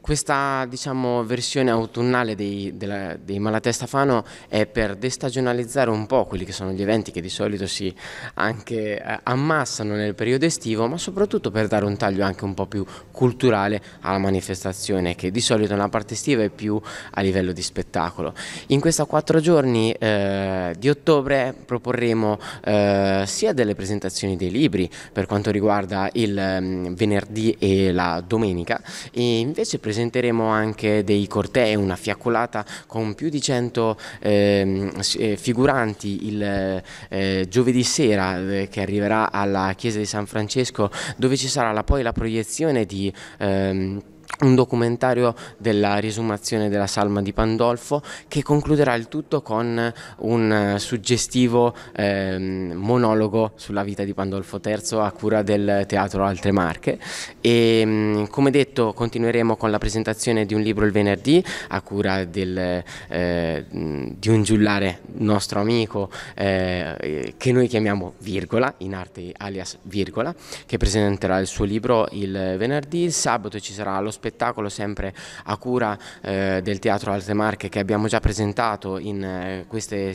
Questa diciamo, versione autunnale dei, della, dei Malatesta Fano è per destagionalizzare un po' quelli che sono gli eventi che di solito si anche eh, ammassano nel periodo estivo, ma soprattutto per dare un taglio anche un po' più culturale alla manifestazione, che di solito nella parte estiva è più a livello di spettacolo. In questi quattro giorni eh, di ottobre proporremo eh, sia delle presentazioni dei libri per quanto riguarda il mm, venerdì e la domenica, e invece presenteremo anche dei cortei, una fiaccolata con più di 100 ehm, eh, figuranti il eh, giovedì sera eh, che arriverà alla chiesa di San Francesco dove ci sarà la, poi la proiezione di... Ehm, un documentario della risumazione della salma di Pandolfo che concluderà il tutto con eh, un eh, suggestivo eh, monologo sulla vita di Pandolfo III a cura del Teatro Altre Marche e mm, come detto continueremo con la presentazione di un libro il venerdì a cura del, eh, mm, di un giullare nostro amico eh, eh, che noi chiamiamo Virgola in arte alias Virgola che presenterà il suo libro il venerdì, il sabato ci sarà lo spettacolo sempre a cura eh, del Teatro Alte Marche che abbiamo già presentato in eh, queste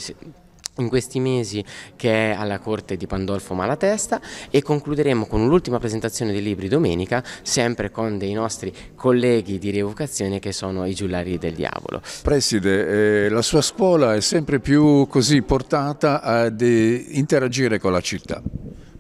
in questi mesi che è alla corte di Pandolfo Malatesta e concluderemo con l'ultima presentazione dei libri domenica sempre con dei nostri colleghi di rievocazione che sono i giullari del diavolo. Preside, eh, la sua scuola è sempre più così portata ad interagire con la città.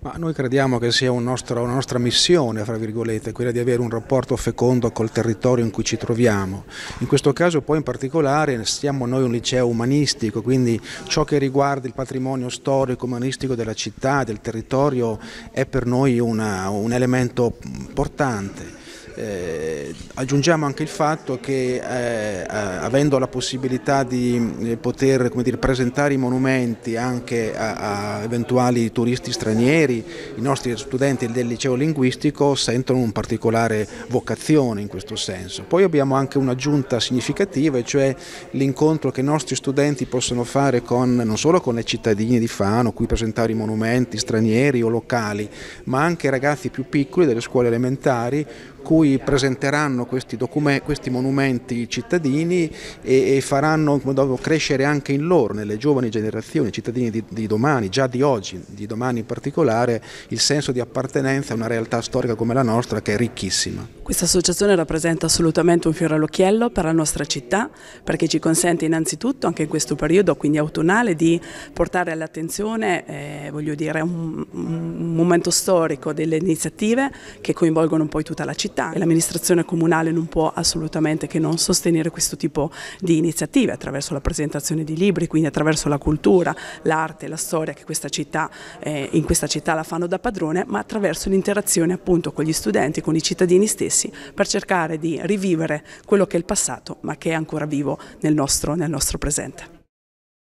Ma noi crediamo che sia un nostro, una nostra missione, fra virgolette, quella di avere un rapporto fecondo col territorio in cui ci troviamo. In questo caso poi in particolare siamo noi un liceo umanistico, quindi ciò che riguarda il patrimonio storico umanistico della città, del territorio, è per noi una, un elemento importante. Eh, aggiungiamo anche il fatto che eh, eh avendo la possibilità di eh, poter dire, presentare i monumenti anche a, a, eventuali turisti stranieri, i nostri studenti del liceo linguistico sentono un particolare vocazione in questo senso. Poi abbiamo anche un'aggiunta significativa, cioè l'incontro che i nostri studenti possono fare con, non solo con le cittadine di Fano, qui presentare i monumenti stranieri o locali, ma anche ragazzi più piccoli delle scuole elementari cui presenteranno questi, questi monumenti cittadini e, e faranno crescere anche in loro, nelle giovani generazioni, cittadini di, di domani, già di oggi, di domani in particolare, il senso di appartenenza a una realtà storica come la nostra che è ricchissima. Questa associazione rappresenta assolutamente un fiore all'occhiello per la nostra città perché ci consente innanzitutto anche in questo periodo, quindi autunnale, di portare all'attenzione eh, un, un, momento storico delle iniziative che coinvolgono poi tutta la città e l'amministrazione comunale non può assolutamente che non sostenere questo tipo di iniziative attraverso la presentazione di libri, quindi attraverso la cultura, l'arte, la storia che questa città, eh, in questa città la fanno da padrone, ma attraverso l'interazione appunto con gli studenti, con i cittadini stessi riflessi per cercare di rivivere quello che è il passato ma che è ancora vivo nel nostro, nel nostro presente.